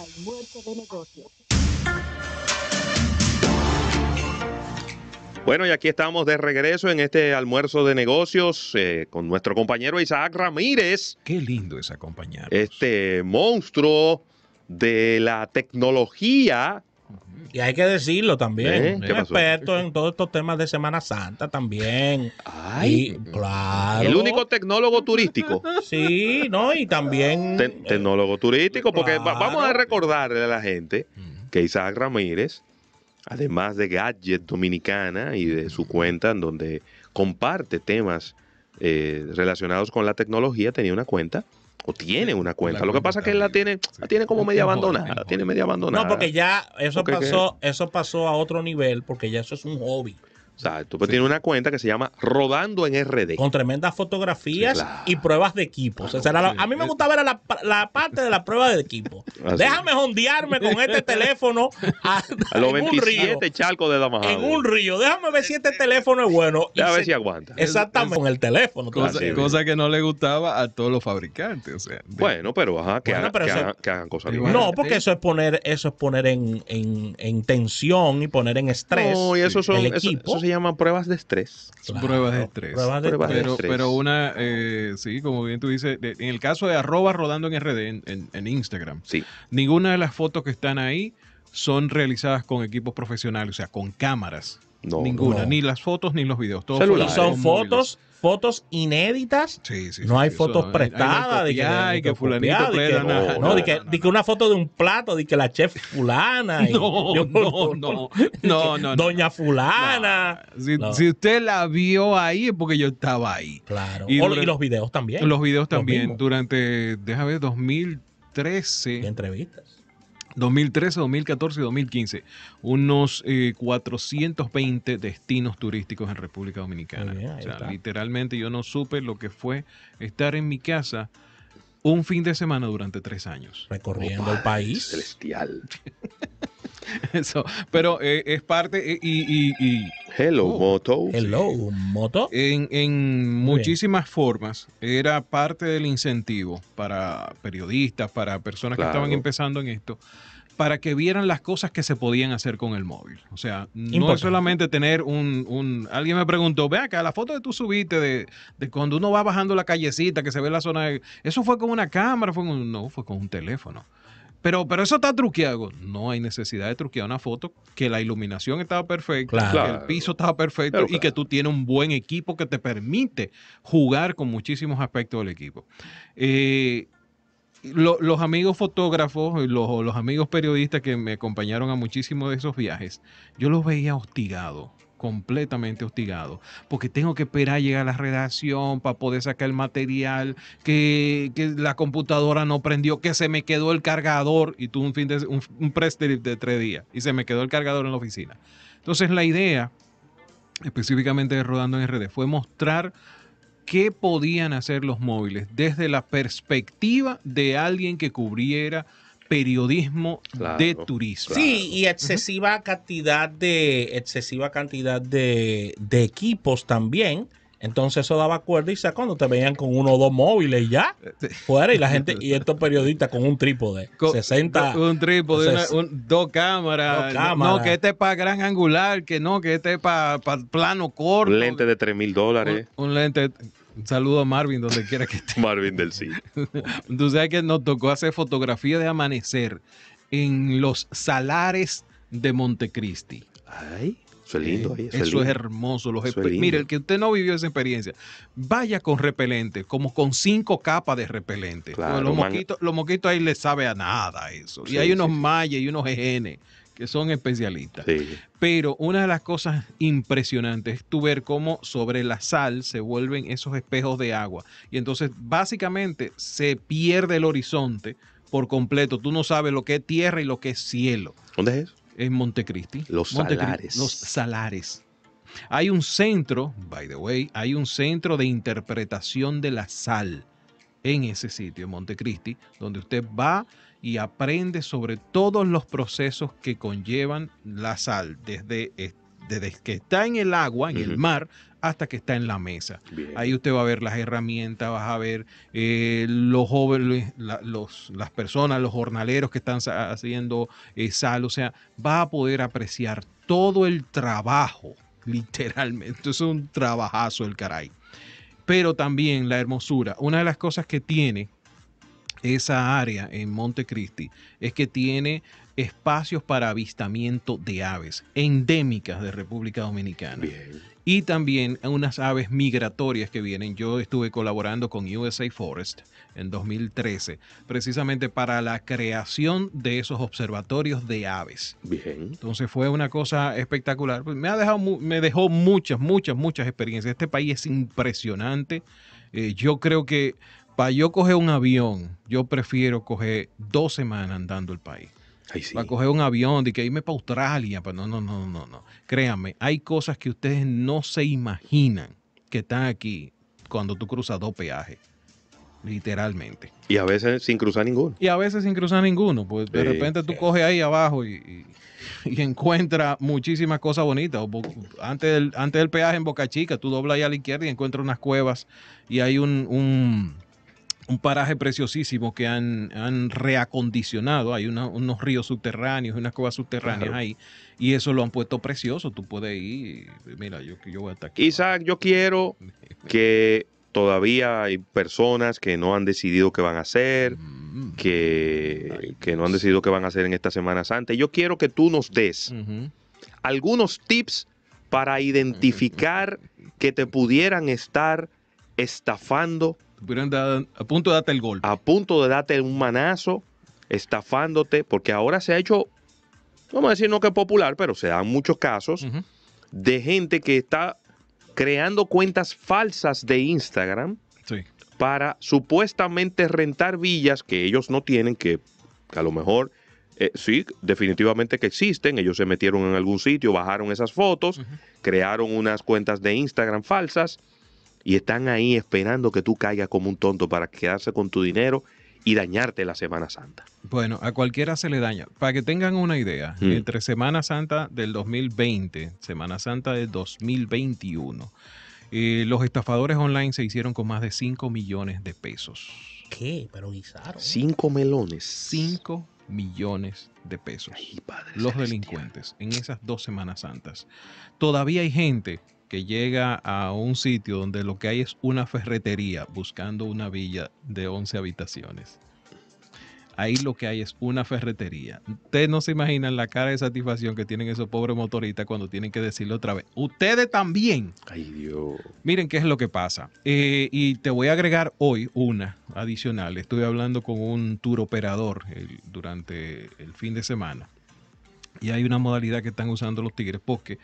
de Bueno, y aquí estamos de regreso en este almuerzo de negocios eh, con nuestro compañero Isaac Ramírez. Qué lindo es acompañar. Este monstruo de la tecnología y hay que decirlo también. un experto en todos estos temas de Semana Santa también. Ay, claro. El único tecnólogo turístico. Sí, ¿no? Y también. tecnólogo turístico, porque vamos a recordarle a la gente que Isaac Ramírez, además de Gadget Dominicana y de su cuenta en donde comparte temas eh, relacionados con la tecnología, tenía una cuenta o tiene una cuenta. Lo que pasa es que él la tiene, la tiene como media abandonada, tiene media abandonada. No, porque ya eso pasó, eso pasó a otro nivel, porque ya eso es un hobby. Exacto. Pues tiene una cuenta que se llama Rodando en RD. Con tremendas fotografías y pruebas de equipo o sea, a mí me gusta ver la, parte de la prueba de equipo. Déjame jondearme con este teléfono a, los 27 de En un río. Déjame ver si este teléfono es bueno. a ver si aguanta. Exactamente. Con el teléfono. Cosa, que no le gustaba a todos los fabricantes. O sea, Bueno, pero ajá, que, hagan, cosas No, porque eso es poner, eso es poner en, tensión y poner en estrés y eso son, el equipo se llama pruebas de estrés. pruebas de estrés. Pero, una, eh, sí, como bien tú dices, en el caso de arroba rodando en RD, en, en Instagram, sí. ninguna de las fotos que están ahí son realizadas con equipos profesionales, o sea, con cámaras. Ninguna, ni las fotos ni los videos. Todos son fotos, fotos inéditas. no hay fotos prestadas que, que, una foto de un plato, de que la chef fulana. no, no, Doña fulana. Si, usted la vio ahí es porque yo estaba ahí. Claro. Y, los videos también. Los videos también. durante, déjame ver, 2013. Entrevistas 2013, 2014 y 2015, unos 420 eh, destinos turísticos en República Dominicana. o sea, literalmente yo no supe lo que fue estar en mi casa un fin de semana durante tres años. Recorriendo el país. Celestial. Eso, pero eh, es parte eh, y, y Hello oh, Moto. Hello Moto. En, muchísimas formas era parte del incentivo para periodistas, para personas que estaban empezando en esto para que vieran las cosas que se podían hacer con el móvil. O sea, no solamente tener un, Alguien me preguntó, ve acá, la foto que tú subiste de, de, cuando uno va bajando la callecita, que se ve la zona... De... Eso fue con una cámara, fue con... No, fue con un teléfono. Pero, pero eso está truqueado. No hay necesidad de truquear una foto, que la iluminación estaba perfecta, que el piso estaba perfecto y que tú tienes un buen equipo que te permite jugar con muchísimos aspectos del equipo. Eh, los amigos fotógrafos, y los amigos periodistas que me acompañaron a muchísimos de esos viajes, yo los veía hostigados completamente hostigado, porque tengo que esperar a llegar a la redacción para poder sacar el material, que, la computadora no prendió, que se me quedó el cargador y tuve un, fin de, un, de tres días y se me quedó el cargador en la oficina. Entonces la idea, específicamente Rodando en RD, fue mostrar qué podían hacer los móviles desde la perspectiva de alguien que cubriera periodismo de turismo. Sí, y excesiva cantidad de excesiva cantidad de, de equipos también. Entonces eso daba cuerda y cuando te veían con uno o dos móviles ya eh, fuera y la gente y estos periodistas con un trípode, con, 60 un trípode, dos, cámaras, no que este es para gran angular, que no que este es para, plano corto, lente de 3 mil dólares, un, un lente un saludo a Marvin, donde quiera que esté. Marvin del Cine. Tú sabes que nos tocó hacer fotografía de amanecer en los salares de Montecristi. Ay. Eso es lindo. eso, es, hermoso. Los Mire, el que usted no vivió esa experiencia, vaya con repelente, como con cinco capas de repelente. los, moquitos, los, ahí le sabe a nada eso. y hay unos malle mayas y unos ejenes que son especialistas. Pero una de las cosas impresionantes es tu ver cómo sobre la sal se vuelven esos espejos de agua. Y entonces básicamente se pierde el horizonte por completo. Tú no sabes lo que es tierra y lo que es cielo. ¿Dónde es En Montecristi. Los salares. Los salares. Hay un centro, by the way, hay un centro de interpretación de la sal en ese sitio, en Montecristi, donde usted va y aprende sobre todos los procesos que conllevan la sal, desde, eh, desde que está en el agua, en el mar, hasta que está en la mesa. Ahí usted va a ver las herramientas, vas a ver eh, los jóvenes, las personas, los jornaleros que están haciendo eh, sal, o sea, va a poder apreciar todo el trabajo, literalmente. Es un trabajazo el caray. Pero también la hermosura. Una de las cosas que tiene esa área en Montecristi es que tiene espacios para avistamiento de aves endémicas de República Dominicana. Y también unas aves migratorias que vienen. Yo estuve colaborando con USA Forest en 2013, precisamente para la creación de esos observatorios de aves. Entonces fue una cosa espectacular. Pues me, ha dejado, me dejó muchas, muchas, muchas experiencias. Este país es impresionante. Eh, yo creo que para yo coger un avión, yo prefiero coger dos semanas andando el país. Para coger un avión, de que irme para Australia. pero No, no, no, no, no. Créanme, hay cosas que ustedes no se imaginan que están aquí cuando tú cruzas dos peajes. Literalmente. Y a veces sin cruzar ninguno. Y a veces sin cruzar ninguno. Pues de repente tú coges ahí abajo y, encuentras muchísimas cosas bonitas. antes, del, antes del peaje en Boca Chica, tú doblas ahí a la izquierda y encuentras unas cuevas y hay un un paraje preciosísimo que han, reacondicionado. Hay unos ríos subterráneos, unas cuevas subterráneas ahí. Y eso lo han puesto precioso. Tú puedes ir. Mira, yo, yo voy hasta aquí. Isaac, yo quiero que todavía hay personas que no han decidido qué van a hacer, mm. que, no han decidido qué van a hacer en esta Semana Santa. Yo quiero que tú nos des algunos tips para identificar que te pudieran estar estafando a punto de darte el golpe. A punto de darte un manazo, estafándote, porque ahora se ha hecho, vamos a decir no que popular, pero se dan muchos casos de gente que está creando cuentas falsas de Instagram para supuestamente rentar villas que ellos no tienen, que, a lo mejor eh, sí, definitivamente que existen. Ellos se metieron en algún sitio, bajaron esas fotos, crearon unas cuentas de Instagram falsas y están ahí esperando que tú caigas como un tonto para quedarse con tu dinero y dañarte la Semana Santa. Bueno, a cualquiera se le daña. Para que tengan una idea, mm. entre Semana Santa del 2020, Semana Santa del 2021, eh, los estafadores online se hicieron con más de 5 millones de pesos. ¿Qué? Pero guisaron. 5 melones. 5 millones de pesos. los delincuentes en esas dos Semanas Santas. Todavía hay gente que llega a un sitio donde lo que hay es una ferretería buscando una villa de 11 habitaciones. Ahí lo que hay es una ferretería. Ustedes no se imaginan la cara de satisfacción que tienen esos pobres motoristas cuando tienen que decirlo otra vez. Ustedes también. Ay Dios. Miren qué es lo que pasa. Eh, y te voy a agregar hoy una adicional. Estuve hablando con un tour operador durante el fin de semana. Y hay una modalidad que están usando los tigres porque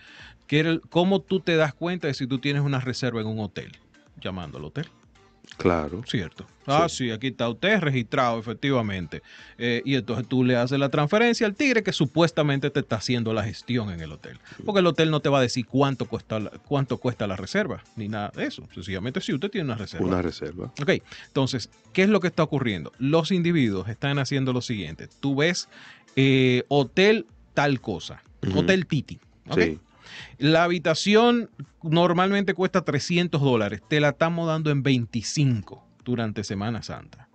que cómo tú te das cuenta de si tú tienes una reserva en un hotel, llamando al hotel. Claro. Cierto. Ah, sí. aquí está usted registrado, efectivamente. Eh, y entonces tú le haces la transferencia al tigre que supuestamente te está haciendo la gestión en el hotel. Porque el hotel no te va a decir cuánto cuesta la, cuánto cuesta la reserva, ni nada de eso. Sencillamente si sí, usted tiene una reserva. Una reserva. Ok, entonces, ¿qué es lo que está ocurriendo? Los individuos están haciendo lo siguiente. Tú ves eh, hotel tal cosa, hotel Titi. ¿okay? La habitación normalmente cuesta 300 dólares, te la estamos dando en 25 durante Semana Santa.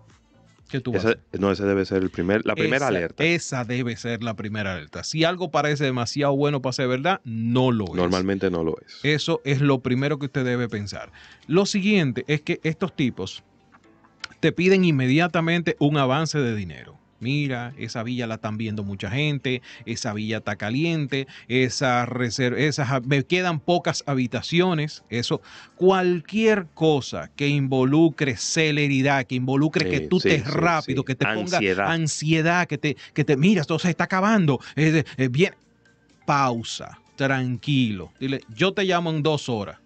¿Qué tú esa, no, debe ser el primer, la primera alerta. Esa debe ser la primera alerta. Si algo parece demasiado bueno para ser verdad, no lo es. Normalmente no lo es. Eso es lo primero que usted debe pensar. Lo siguiente es que estos tipos te piden inmediatamente un avance de dinero. Mira, esa villa la están viendo mucha gente, esa villa está caliente, esa me quedan pocas habitaciones, eso, cualquier cosa que involucre celeridad, que involucre que tú te estés rápido, que te pongas ansiedad, que te, que te mira, esto se está acabando, bien, pausa, tranquilo, dile, yo te llamo en dos horas.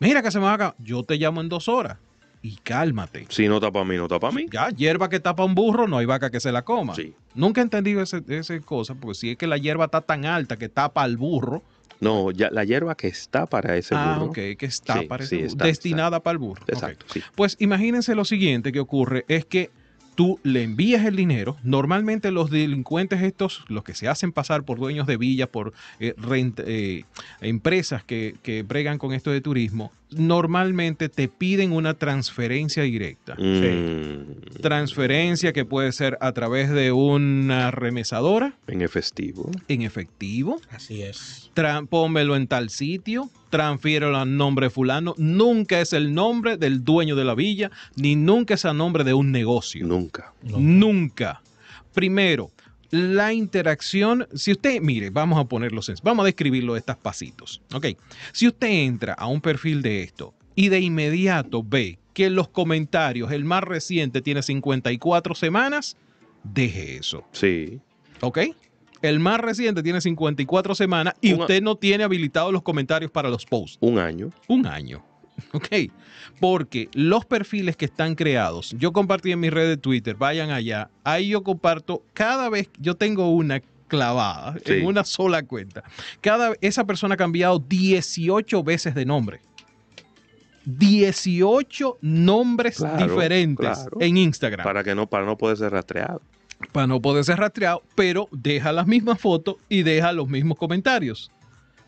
Mira que se me va a acabar, yo te llamo en dos horas y cálmate. Si no tapa a mí, no tapa a mí. Ya, hierba que tapa un burro, no hay vaca que se la coma. Sí. Nunca he entendido esa ese cosa, porque si es que la hierba está tan alta que tapa al burro. No, ya, la hierba que está para ese ah, burro. Ah, ok, que está para ese burro. destinada para el burro. Exacto. Pues imagínense lo siguiente que ocurre: es que tú le envías el dinero. Normalmente los delincuentes estos, los que se hacen pasar por dueños de villas, por eh, eh, empresas que, que bregan con esto de turismo, normalmente te piden una transferencia directa. Mm. Transferencia que puede ser a través de una remesadora. En efectivo. En efectivo. Así es. pónmelo en tal sitio. transfiero a nombre fulano. Nunca es el nombre del dueño de la villa, ni nunca es a nombre de un negocio. Nunca. nunca. Primero, la interacción, si usted, mire, vamos a ponerlos, vamos a describirlo de estas pasitos, ¿ok? Si usted entra a un perfil de esto y de inmediato ve que los comentarios el más reciente tiene 54 semanas, deje eso. Sí. ¿Ok? El más reciente tiene 54 semanas y usted no tiene habilitados los comentarios para los posts. Un año. Un año. ¿ok? Porque los perfiles que están creados, yo compartí en mi red de Twitter, vayan allá, ahí yo comparto cada vez, yo tengo una clavada en una sola cuenta. Cada, esa persona ha cambiado 18 veces de nombre. 18 nombres diferentes en Instagram. Para que no, para no poder ser rastreado. Para no poder ser rastreado, pero deja las mismas fotos y deja los mismos comentarios.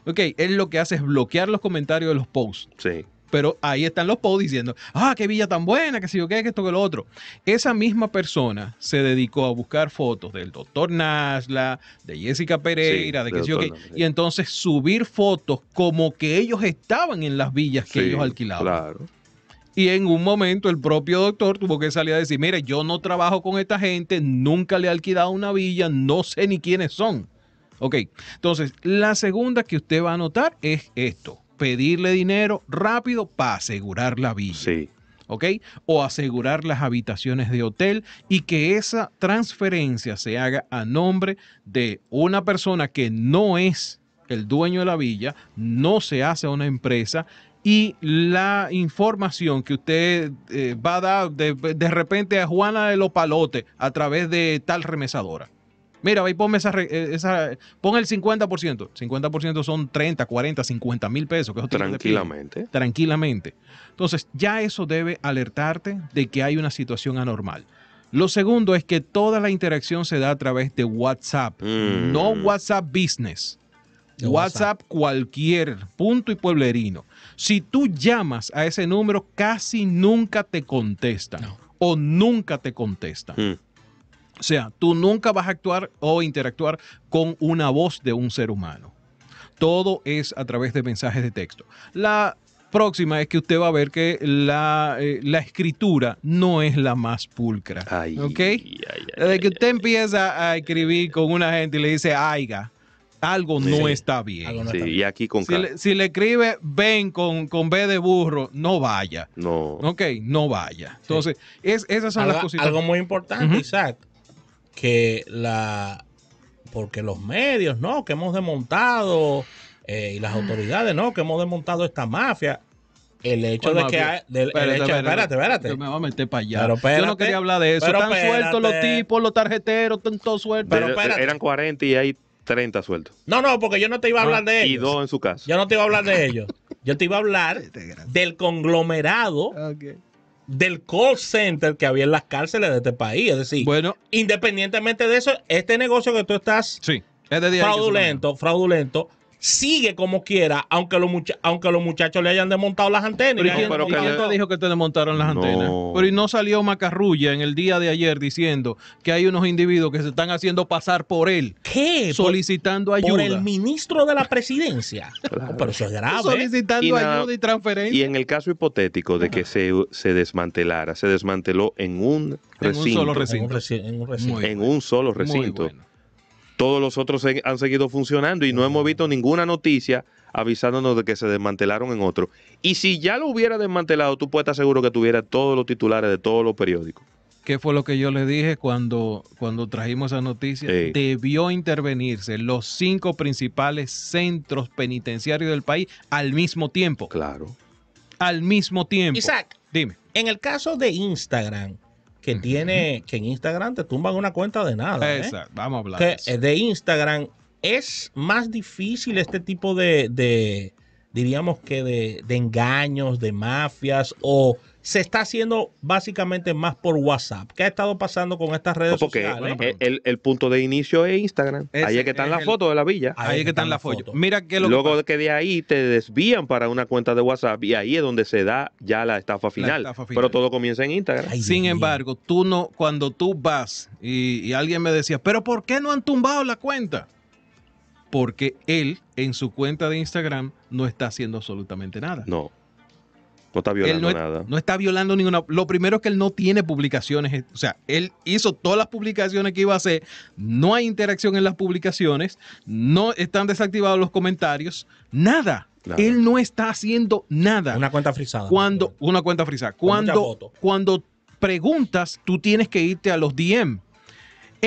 Ok, él lo que hace es bloquear los comentarios de los posts. Sí pero ahí están los posts diciendo, ah, qué villa tan buena, que si yo qué, que esto, que lo otro. Esa misma persona se dedicó a buscar fotos del doctor Nasla, de Jessica Pereira, de que si yo qué, y entonces subir fotos como que ellos estaban en las villas que ellos alquilaban. Y en un momento el propio doctor tuvo que salir a decir, mire, yo no trabajo con esta gente, nunca le he alquilado una villa, no sé ni quiénes son. Ok, entonces la segunda que usted va a notar es esto pedirle dinero rápido para asegurar la villa. Sí. ¿Ok? O asegurar las habitaciones de hotel y que esa transferencia se haga a nombre de una persona que no es el dueño de la villa, no se hace a una empresa y la información que usted eh, va a dar de, de repente a Juana de los Palotes a través de tal remesadora. Mira, ahí ponme esa, eh, esa, pon el 50%. 50% son 30, 40, 50 mil pesos. Que Tranquilamente. Tranquilamente. Entonces, ya eso debe alertarte de que hay una situación anormal. Lo segundo es que toda la interacción se da a través de WhatsApp, mm. no WhatsApp Business. WhatsApp, cualquier punto y pueblerino. Si tú llamas a ese número, casi nunca te contestan o nunca te contestan. Mm. O sea, tú nunca vas a actuar o interactuar con una voz de un ser humano. Todo es a través de mensajes de texto. La próxima es que usted va a ver que la, eh, escritura no es la más pulcra. ¿Ok? que usted empieza a escribir con una gente y le dice, aiga, algo no está bien. y aquí con si le, escribe ven con, con B de burro, no vaya. No. Ok, no vaya. Entonces, es, esas son las cositas. Algo muy importante, exacto que la porque los medios, ¿no? Que hemos desmontado eh, y las ah. autoridades, ¿no? Que hemos desmontado esta mafia. El hecho de que. Hay, del, el hecho, espérate, espérate. Yo me voy a meter para allá. Pero espérate, yo no quería hablar de eso. Están sueltos los tipos, los tarjeteros, tanto todos sueltos. Pero, espérate. eran 40 y hay 30 sueltos. No, no, porque yo no te iba a hablar ah, de ellos. Y dos en su casa Yo no te iba a hablar de ellos. Yo te iba a hablar del conglomerado okay del call center que había en las cárceles de este país. Es decir, bueno, independientemente de eso, este negocio que tú estás sí, de fraudulento, fraudulento, sigue como quiera, aunque los, aunque los muchachos le hayan desmontado las antenas. Pero, ¿y te dijo que te desmontaron las antenas? Pero y no salió Macarrulla en el día de ayer diciendo que hay unos individuos que se están haciendo pasar por él. ¿Qué? Solicitando ayuda. Por el ministro de la presidencia. Oh, pero eso es grave. Solicitando ayuda y transferencia. Y en el caso hipotético de que se, se desmantelara, se desmanteló en un recinto. En un solo recinto. En un, recinto. En un solo recinto todos los otros han seguido funcionando y no hemos visto ninguna noticia avisándonos de que se desmantelaron en otro. Y si ya lo hubiera desmantelado, tú puedes estar seguro que tuviera todos los titulares de todos los periódicos. ¿Qué fue lo que yo le dije cuando, cuando trajimos esa noticia? Debió intervenirse los cinco principales centros penitenciarios del país al mismo tiempo. Claro. Al mismo tiempo. Isaac, dime. En el caso de Instagram, que tiene, que en Instagram te tumban una cuenta de nada. Exacto, ¿eh? vamos a hablar. de, Instagram es más difícil este tipo de, diríamos que de, engaños, de mafias o se está haciendo básicamente más por WhatsApp. ¿Qué ha estado pasando con estas redes Porque, sociales? el, punto de inicio es Instagram. ahí es que están las fotos de la villa. Ahí es que están las fotos. Mira que Luego que, de ahí te desvían para una cuenta de WhatsApp y ahí es donde se da ya la estafa final. Pero todo comienza en Instagram. Sin embargo, tú no, cuando tú vas y alguien me decía, pero ¿por qué no han tumbado la cuenta? porque él en su cuenta de Instagram no está haciendo absolutamente nada. No. No está violando no, nada. No está violando ninguna. Lo primero es que él no tiene publicaciones. O sea, él hizo todas las publicaciones que iba a hacer. No hay interacción en las publicaciones. No están desactivados los comentarios. Nada. Él no está haciendo nada. Una cuenta frisada. Cuando, una cuenta frisada. Cuando, cuando preguntas, tú tienes que irte a los DM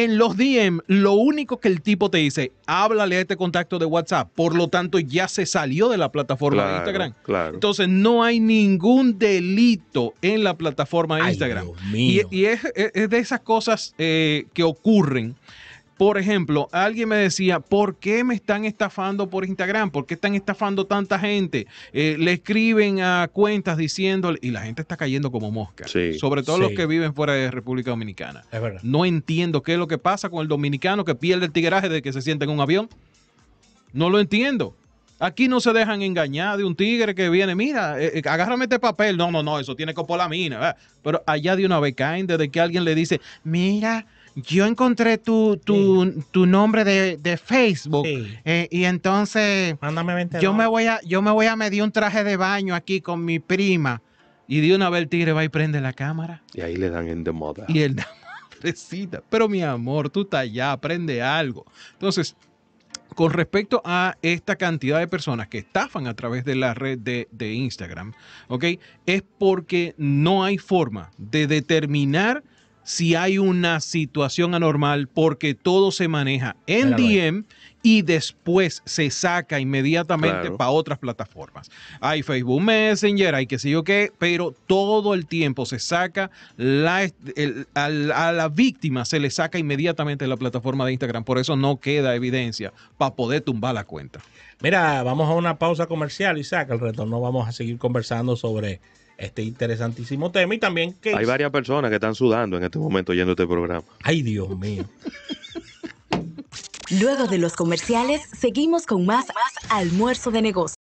en los DM, lo único que el tipo te dice, háblale a este contacto de WhatsApp. Por lo tanto, ya se salió de la plataforma de Instagram. Entonces, no hay ningún delito en la plataforma de Instagram. Y, es, de esas cosas eh, que ocurren por ejemplo, alguien me decía, ¿por qué me están estafando por Instagram? ¿Por qué están estafando tanta gente? Eh, le escriben a cuentas diciendo, y la gente está cayendo como mosca, sí, sobre todo los que viven fuera de República Dominicana. Es verdad. No entiendo qué es lo que pasa con el dominicano que pierde el tigreaje de que se sienta en un avión. No lo entiendo. Aquí no se dejan engañar de un tigre que viene, mira, eh, eh, agárrame este papel. No, no, no, eso tiene copolamina. ¿verdad? Pero allá de una vez caen desde que alguien le dice, mira, yo encontré tu, nombre de, Facebook eh, y entonces Mándame yo me voy a yo me voy a medir un traje de baño aquí con mi prima y de una vez el tigre va y prende la cámara y ahí le dan en de moda y él da madrecita pero mi amor tú estás allá aprende algo entonces con respecto a esta cantidad de personas que estafan a través de la red de, de Instagram, ¿ok? Es porque no hay forma de determinar si hay una situación anormal porque todo se maneja en DM y después se saca inmediatamente para otras plataformas. Hay Facebook Messenger, hay que sé yo qué, pero todo el tiempo se saca, a, la, víctima se le saca inmediatamente la plataforma de Instagram, por eso no queda evidencia para poder tumbar la cuenta. Mira, vamos a una pausa comercial, y saca el retorno vamos a seguir conversando sobre este interesantísimo tema. Y también que. Hay varias personas que están sudando en este momento yendo este programa. Ay, Dios mío. Luego de los comerciales, seguimos con más, más almuerzo de negocios.